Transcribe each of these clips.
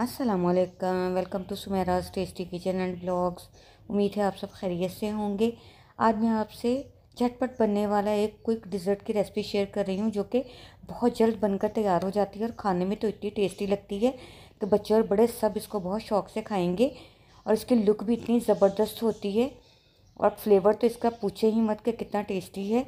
असलकम welcome to Sumera's tasty kitchen and blogs उम्मीद है आप सब खैरियत से होंगे आज मैं आपसे झटपट बनने वाला एक क्विक डिज़र्ट की रेसिपी शेयर कर रही हूँ जो कि बहुत जल्द बनकर तैयार हो जाती है और खाने में तो इतनी टेस्टी लगती है कि बच्चे और बड़े सब इसको बहुत शौक से खाएंगे और इसकी लुक भी इतनी ज़बरदस्त होती है और फ्लेवर तो इसका पूछे ही मत कि कितना टेस्टी है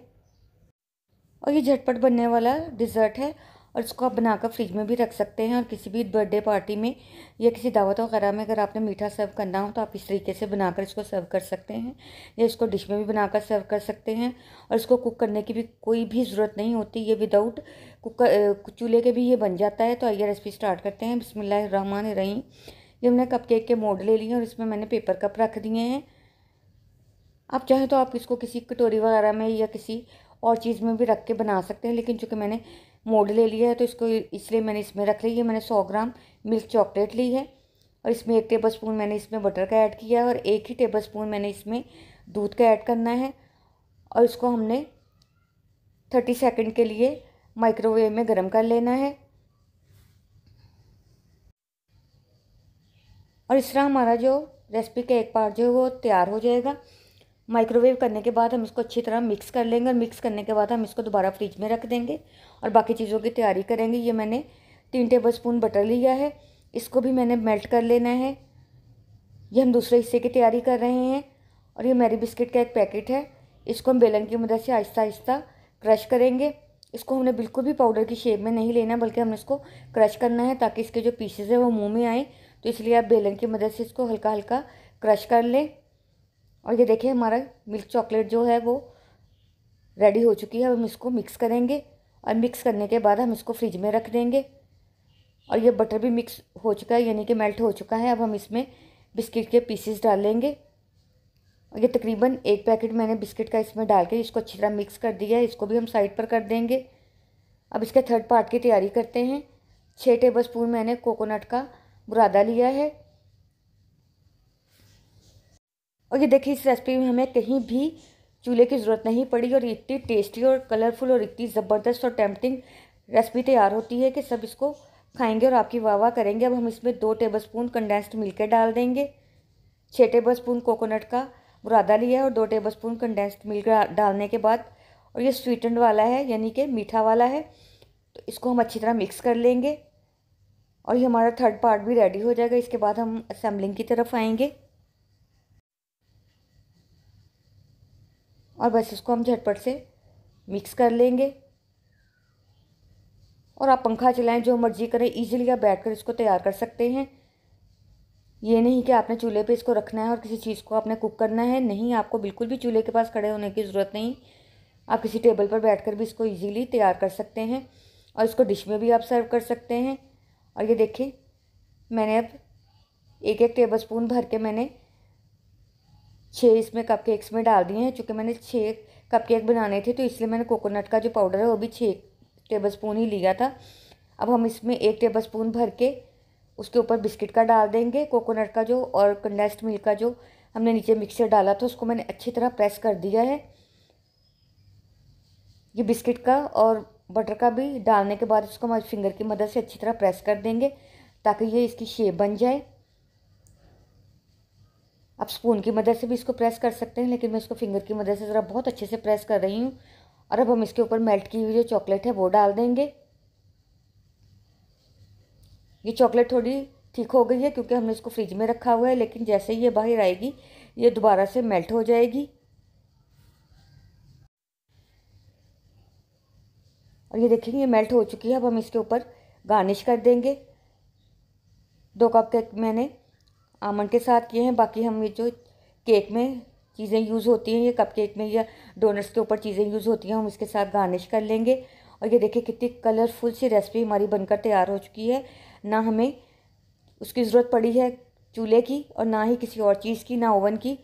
और ये झटपट बनने वाला डिज़र्ट है और इसको आप बनाकर फ्रिज में भी रख सकते हैं और किसी भी बर्थडे पार्टी में या किसी दावत वगैरह में अगर आपने मीठा सर्व करना हो तो आप इस तरीके से बनाकर इसको सर्व कर सकते हैं या इसको डिश में भी बनाकर सर्व कर सकते हैं और इसको कुक करने की भी कोई भी ज़रूरत नहीं होती ये विदाउट कुकर चूल्हे के भी ये बन जाता है तो आइए रेसिपी स्टार्ट करते हैं बसमिल्लर रही ये हमने केक के मोड ले लिए और इसमें मैंने पेपर कप रख दिए हैं आप चाहें तो आप इसको किसी कटोरी वगैरह में या किसी और चीज़ में भी रख के बना सकते हैं लेकिन चूँकि मैंने मोड़ ले लिया है तो इसको इसलिए मैंने इसमें रख ली है मैंने सौ ग्राम मिल्क चॉकलेट ली है और इसमें एक टेबल स्पून मैंने इसमें बटर का ऐड किया है और एक ही टेबल स्पून मैंने इसमें दूध का ऐड करना है और इसको हमने थर्टी सेकेंड के लिए माइक्रोवेव में गर्म कर लेना है और इस तरह हमारा जो रेसिपी का एक पार्ट जो है वो तैयार हो जाएगा माइक्रोवेव करने के बाद हम इसको अच्छी तरह मिक्स कर लेंगे और मिक्स करने के बाद हम इसको दोबारा फ्रिज में रख देंगे और बाकी चीज़ों की तैयारी करेंगे ये मैंने तीन टेबल स्पून बटर लिया है इसको भी मैंने मेल्ट कर लेना है ये हम दूसरे हिस्से की तैयारी कर रहे हैं और ये मैरी बिस्किट का एक पैकेट है इसको हम बेलन की मदद से आहिस्ता आहिस्ता क्रश करेंगे इसको हमने बिल्कुल भी पाउडर की शेप में नहीं लेना बल्कि हमने इसको क्रश करना है ताकि इसके जो पीसेज हैं वो मुँह में आएँ तो इसलिए आप बेलन की मदद से इसको हल्का हल्का क्रश कर लें और ये देखिए हमारा मिल्क चॉकलेट जो है वो रेडी हो चुकी है हम इसको मिक्स करेंगे और मिक्स करने के बाद हम इसको फ्रिज में रख देंगे और ये बटर भी मिक्स हो चुका है यानी कि मेल्ट हो चुका है अब हम इसमें बिस्किट के पीसेस डाल लेंगे और ये तकरीबन एक पैकेट मैंने बिस्किट का इसमें डाल के इसको अच्छी तरह मिक्स कर दिया है इसको भी हम साइड पर कर देंगे अब इसके थर्ड पार्ट की तैयारी करते हैं छः टेबल स्पून मैंने कोकोनट का बुरादा लिया है और ये देखिए इस रेसिपी में हमें कहीं भी चूल्हे की ज़रूरत नहीं पड़ी और इतनी टेस्टी और कलरफुल और इतनी ज़बरदस्त और टेम्पटिंग रेसिपी तैयार होती है कि सब इसको खाएंगे और आपकी वाह वाह करेंगे अब हम इसमें दो टेबल स्पून कंडेंस्ड मिल्क डाल देंगे छः टेबल स्पून कोकोनट का बुरादा लिया है और दो टेबल स्पून कंडेंस्ड मिल्क डालने के बाद और ये स्वीटेंड वाला है यानी कि मीठा वाला है तो इसको हम अच्छी तरह मिक्स कर लेंगे और ये हमारा थर्ड पार्ट भी रेडी हो जाएगा इसके बाद हम असेंबलिंग की तरफ आएँगे और बस इसको हम झटपट से मिक्स कर लेंगे और आप पंखा चलाएं जो मर्जी करें ईजिली आप बैठ कर इसको तैयार कर सकते हैं ये नहीं कि आपने चूल्हे पे इसको रखना है और किसी चीज़ को आपने कुक करना है नहीं आपको बिल्कुल भी चूल्हे के पास खड़े होने की ज़रूरत नहीं आप किसी टेबल पर बैठकर भी इसको इजीली तैयार कर सकते हैं और इसको डिश में भी आप सर्व कर सकते हैं और ये देखिए मैंने अब एक एक टेबल स्पून भर के मैंने छः इसमें कपकेक्स में डाल दिए हैं चूँकि मैंने छः कपकेक बनाने थे तो इसलिए मैंने कोकोनट का जो पाउडर है वो भी छः टेबल स्पून ही लिया था अब हम इसमें एक टेबल स्पून भर के उसके ऊपर बिस्किट का डाल देंगे कोकोनट का जो और कंडेंस्ड मिल्क का जो हमने नीचे मिक्सचर डाला था उसको मैंने अच्छी तरह प्रेस कर दिया है ये बिस्किट का और बटर का भी डालने के बाद उसको हम फिंगर की मदद से अच्छी तरह प्रेस कर देंगे ताकि ये इसकी शेप बन जाए आप स्पून की मदद से भी इसको प्रेस कर सकते हैं लेकिन मैं इसको फिंगर की मदद से ज़रा बहुत अच्छे से प्रेस कर रही हूँ और अब हम इसके ऊपर मेल्ट की हुई जो चॉकलेट है वो डाल देंगे ये चॉकलेट थोड़ी ठीक हो गई है क्योंकि हमने इसको फ्रिज में रखा हुआ है लेकिन जैसे ही ये बाहर आएगी ये दोबारा से मेल्ट हो जाएगी और ये देखेंगे ये मेल्ट हो चुकी है अब हम इसके ऊपर गार्निश कर देंगे दो कप केक मैंने आमंड के साथ किए हैं बाकी हम ये जो केक में चीज़ें यूज़ होती हैं ये कप केक में या डोनट्स के ऊपर चीज़ें यूज़ होती हैं हम इसके साथ गार्निश कर लेंगे और ये देखिए कितनी कलरफुल सी रेसिपी हमारी बनकर तैयार हो चुकी है ना हमें उसकी ज़रूरत पड़ी है चूल्हे की और ना ही किसी और चीज़ की ना ओवन की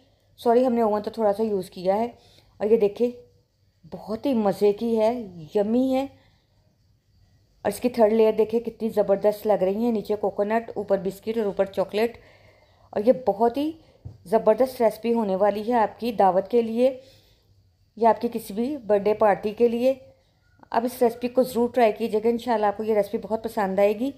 सॉरी हमने ओवन तो थोड़ा सा यूज़ किया है और ये देखिए बहुत ही मज़े की है यमी है और इसकी थर्ड लेयर देखिए कितनी ज़बरदस्त लग रही है नीचे कोकोनट ऊपर बिस्किट और ऊपर चॉकलेट और ये बहुत ही ज़बरदस्त रेसिपी होने वाली है आपकी दावत के लिए या आपकी किसी भी बर्थडे पार्टी के लिए आप इस रेसिपी को ज़रूर ट्राई कीजिएगा इन आपको ये रेसिपी बहुत पसंद आएगी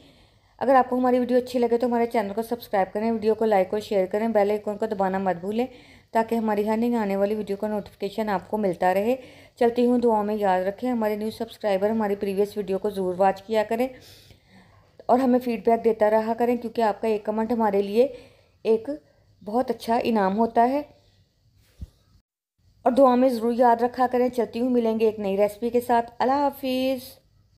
अगर आपको हमारी वीडियो अच्छी लगे तो हमारे चैनल को सब्सक्राइब करें वीडियो को लाइक और शेयर करें बेल आइकन को दबाना मत भूलें ताकि हमारी हर नहीं आने वाली वीडियो का नोटिफिकेशन आपको मिलता रहे चलती हूँ दुआ में याद रखें हमारे न्यू सब्सक्राइबर हमारी प्रीवियस वीडियो को ज़रूर वॉच किया करें और हमें फीडबैक देता रहा करें क्योंकि आपका एक कमेंट हमारे लिए एक बहुत अच्छा इनाम होता है और दुआ में ज़रूर याद रखा करें चलती हूँ मिलेंगे एक नई रेसिपी के साथ अल्लाह हाफिज़